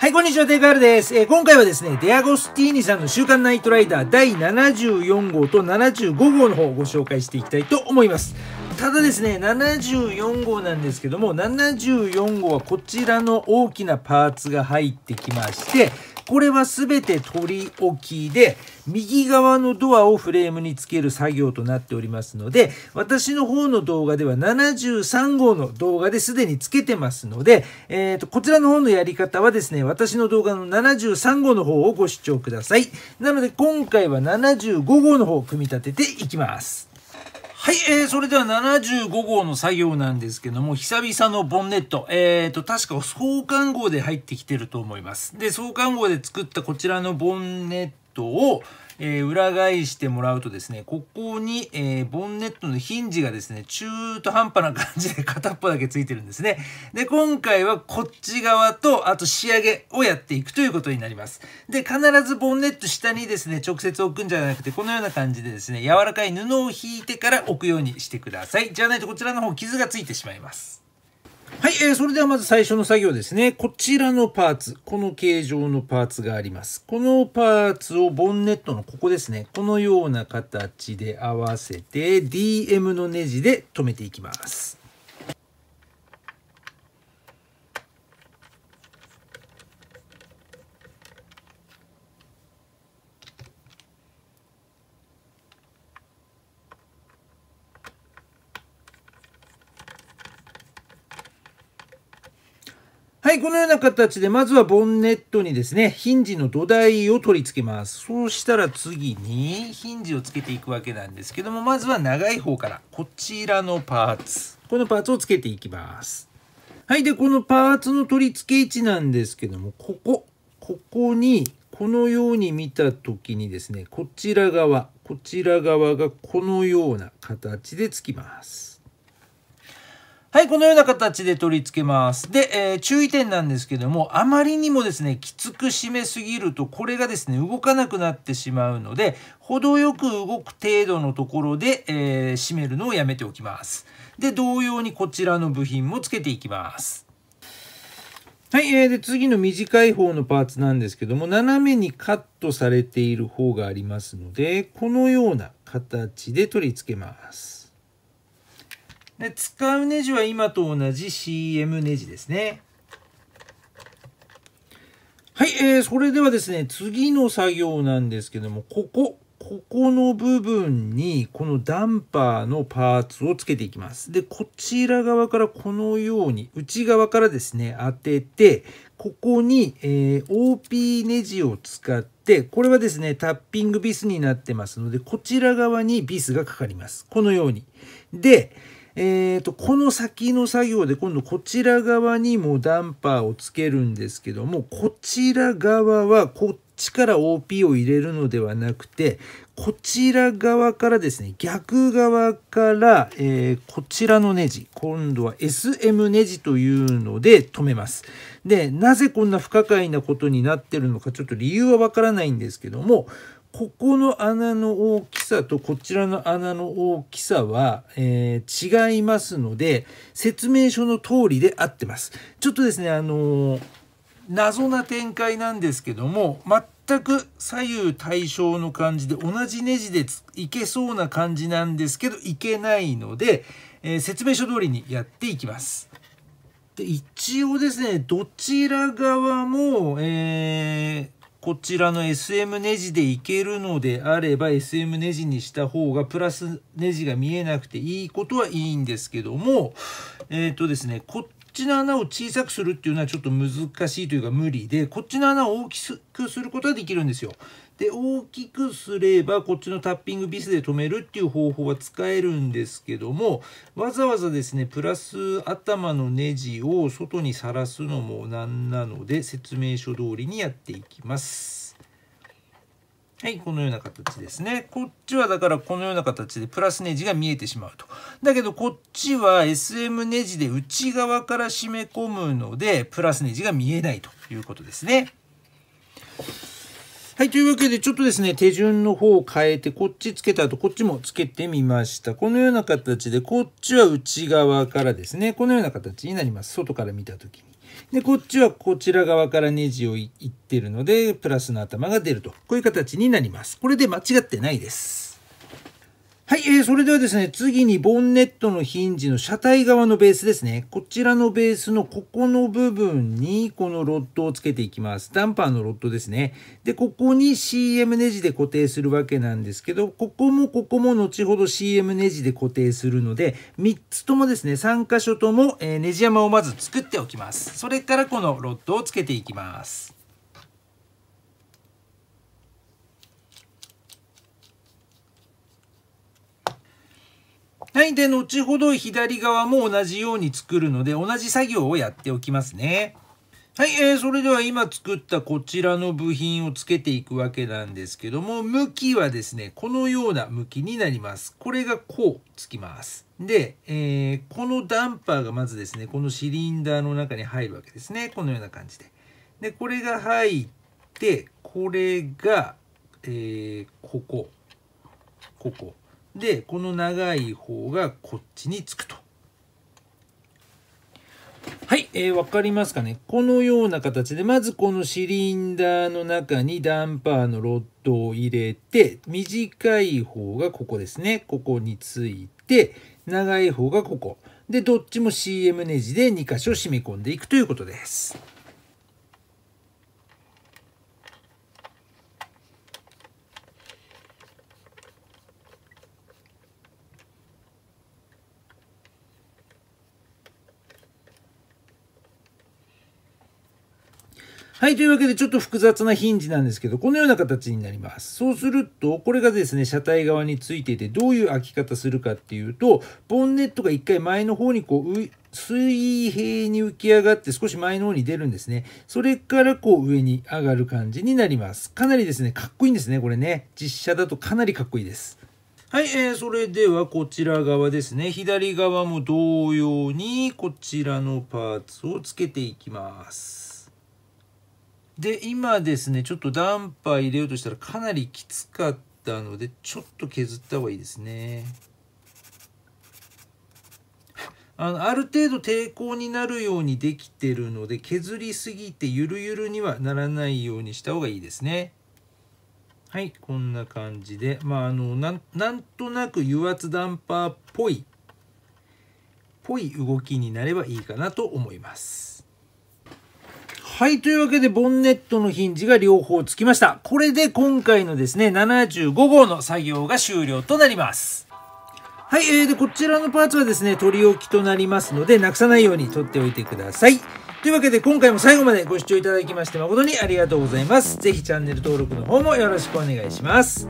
はい、こんにちは、テイカールです。えー、今回はですね、デアゴスティーニさんの週刊ナイトライダー第74号と75号の方をご紹介していきたいと思います。ただですね、74号なんですけども、74号はこちらの大きなパーツが入ってきまして、これは全て取り置きで、右側のドアをフレームにつける作業となっておりますので、私の方の動画では73号の動画ですでにつけてますので、えーと、こちらの方のやり方はですね、私の動画の73号の方をご視聴ください。なので今回は75号の方を組み立てていきます。はい、えー、それでは75号の作業なんですけども、久々のボンネット、えー、と、確か創刊号で入ってきてると思います。で、創刊号で作ったこちらのボンネットを、えー、裏返してもらうとですね、ここに、えー、ボンネットのヒンジがですね、中途半端な感じで片っぽだけついてるんですね。で、今回はこっち側と、あと仕上げをやっていくということになります。で、必ずボンネット下にですね、直接置くんじゃなくて、このような感じでですね、柔らかい布を引いてから置くようにしてください。じゃないとこちらの方傷がついてしまいます。はい、えー、それではまず最初の作業ですね。こちらのパーツ、この形状のパーツがあります。このパーツをボンネットのここですね。このような形で合わせて DM のネジで留めていきます。はい、このような形で、まずはボンネットにですね、ヒンジの土台を取り付けます。そうしたら次に、ヒンジをつけていくわけなんですけども、まずは長い方から、こちらのパーツ。このパーツをつけていきます。はい、で、このパーツの取り付け位置なんですけども、ここ、ここに、このように見た時にですね、こちら側、こちら側がこのような形でつきます。はい、このような形で取り付けます。で、えー、注意点なんですけども、あまりにもですね、きつく締めすぎると、これがですね、動かなくなってしまうので、程よく動く程度のところで、えー、締めるのをやめておきます。で、同様にこちらの部品もつけていきます。はい、えー、で、次の短い方のパーツなんですけども、斜めにカットされている方がありますので、このような形で取り付けます。で使うネジは今と同じ CM ネジですね。はい、えー、それではですね、次の作業なんですけども、ここ、ここの部分に、このダンパーのパーツをつけていきます。で、こちら側からこのように、内側からですね、当てて、ここに、えー、OP ネジを使って、これはですね、タッピングビスになってますので、こちら側にビスがかかります。このように。で、えーと、この先の作業で今度こちら側にもダンパーをつけるんですけどもこちら側はこっちから OP を入れるのではなくてこちら側からですね逆側から、えー、こちらのネジ今度は SM ネジというので止めます。でなぜこんな不可解なことになってるのかちょっと理由はわからないんですけどもここの穴の大きさとこちらの穴の大きさは、えー、違いますので、説明書の通りで合ってます。ちょっとですね、あのー、謎な展開なんですけども、全く左右対称の感じで、同じネジでいけそうな感じなんですけど、いけないので、えー、説明書通りにやっていきます。で一応ですね、どちら側も、えーこちらの SM ネジでいけるのであれば SM ネジにした方がプラスネジが見えなくていいことはいいんですけども、えっ、ー、とですね、こっちの穴を小さくするっていうのはちょっと難しいというか無理で、こっちの穴を大きくすることはできるんですよ。で大きくすればこっちのタッピングビスで止めるっていう方法は使えるんですけどもわざわざですねプラス頭のネジを外にさらすのもなんなので説明書通りにやっていきます。はい、このような形ですね。こっちはだからこのような形でプラスネジが見えてしまうと。だけどこっちは SM ネジで内側から締め込むのでプラスネジが見えないということですね。はい、というわけで、ちょっとですね、手順の方を変えて、こっちつけた後、こっちもつけてみました。このような形で、こっちは内側からですね、このような形になります。外から見た時に。で、こっちはこちら側からネジをいってるので、プラスの頭が出ると。こういう形になります。これで間違ってないです。、えー、それではですね、次にボンネットのヒンジの車体側のベースですね。こちらのベースのここの部分にこのロッドをつけていきます。ダンパーのロッドですね。で、ここに CM ネジで固定するわけなんですけど、ここもここも後ほど CM ネジで固定するので、3つともですね、3箇所ともネジ山をまず作っておきます。それからこのロッドをつけていきます。はい。で、後ほど左側も同じように作るので、同じ作業をやっておきますね。はい、えー、それでは今作ったこちらの部品をつけていくわけなんですけども、向きはですね、このような向きになります。これがこうつきます。で、えー、このダンパーがまずですね、このシリンダーの中に入るわけですね。このような感じで。で、これが入って、これが、えー、ここ、ここ。でこの長い方がこっちにつくと。はい、えー、分かりますかねこのような形でまずこのシリンダーの中にダンパーのロッドを入れて短い方がここですねここについて長い方がここでどっちも CM ネジで2箇所締め込んでいくということです。はい、というわけでちょっと複雑なヒンジなんですけど、このような形になります。そうすると、これがですね、車体側についていて、どういう開き方するかっていうと、ボンネットが一回前の方にこう、水平に浮き上がって少し前の方に出るんですね。それからこう上に上がる感じになります。かなりですね、かっこいいんですね、これね。実写だとかなりかっこいいです。はい、えー、それではこちら側ですね。左側も同様にこちらのパーツをつけていきます。で今ですねちょっとダンパー入れようとしたらかなりきつかったのでちょっと削った方がいいですねあのある程度抵抗になるようにできてるので削りすぎてゆるゆるにはならないようにした方がいいですねはいこんな感じでまああのなんとなく油圧ダンパーっぽいぽい動きになればいいかなと思いますはい、というわけで、ボンネットのヒンジが両方つきました。これで今回のですね、75号の作業が終了となります。はい、えー、で、こちらのパーツはですね、取り置きとなりますので、なくさないように取っておいてください。というわけで、今回も最後までご視聴いただきまして誠にありがとうございます。ぜひチャンネル登録の方もよろしくお願いします。